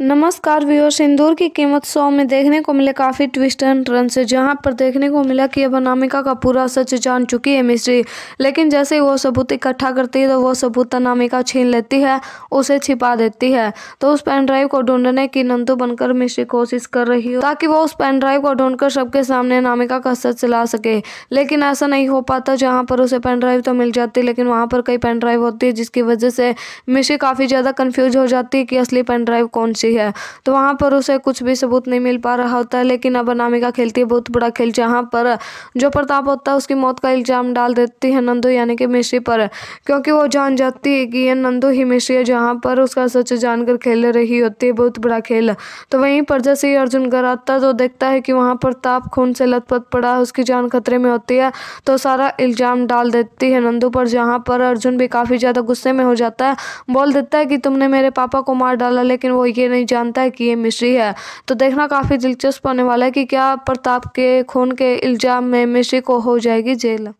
नमस्कार व्यूअर सिंदूर की कीमत सौ में देखने को मिले काफ़ी ट्विस्ट एंड टर्न से जहां पर देखने को मिला कि अब अनामिका का पूरा सच जान चुकी है मिश्री लेकिन जैसे ही वो सबूत इकट्ठा करती है तो वो सबूत अनामिका छीन लेती है उसे छिपा देती है तो उस पेन ड्राइव को ढूंढने की नंदू बनकर मिश्री कोशिश कर रही हो ताकि वो उस पेन ड्राइव को ढूंढकर सबके सामने अनामिका का सच ला सके लेकिन ऐसा नहीं हो पाता जहाँ पर उसे पेन ड्राइव तो मिल जाती लेकिन वहाँ पर कई पेन ड्राइव होती है जिसकी वजह से मिश्री काफ़ी ज़्यादा कन्फ्यूज हो जाती है कि असली पेन ड्राइव कौन सी पहुंची है तो वहाँ पर उसे कुछ भी सबूत नहीं मिल पा रहा होता है लेकिन अब अनामिका खेलती है बहुत बड़ा खेल जहाँ पर जो प्रताप होता है उसकी मौत का इल्ज़ाम डाल देती है नंदू यानी कि मिश्री पर क्योंकि वो जान जाती है कि यह नंदू ही मिश्री है जहाँ पर उसका सच जानकर खेल रही होती है बहुत बड़ा खेल तो वहीं पर जैसे ही अर्जुन घर आता है तो देखता है कि वहाँ प्रताप खून से लथपथ पड़ा उसकी जान खतरे में होती है तो सारा इल्ज़ाम डाल देती है नंदू पर जहाँ पर अर्जुन भी काफ़ी ज़्यादा गुस्से में हो जाता है बोल देता है कि तुमने मेरे पापा को मार डाला लेकिन वो ये नहीं नहीं जानता है कि ये मिश्री है तो देखना काफ़ी दिलचस्प होने वाला है कि क्या प्रताप के खून के इल्ज़ाम में मिश्री को हो जाएगी जेल